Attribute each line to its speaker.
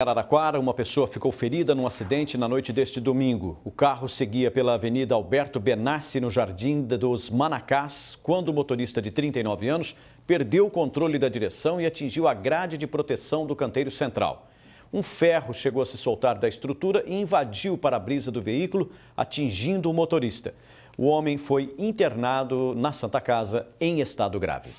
Speaker 1: Araraquara, uma pessoa ficou ferida num acidente na noite deste domingo. O carro seguia pela Avenida Alberto Benassi, no Jardim dos Manacás, quando o motorista de 39 anos perdeu o controle da direção e atingiu a grade de proteção do canteiro central. Um ferro chegou a se soltar da estrutura e invadiu o para-brisa do veículo, atingindo o motorista. O homem foi internado na Santa Casa em estado grave.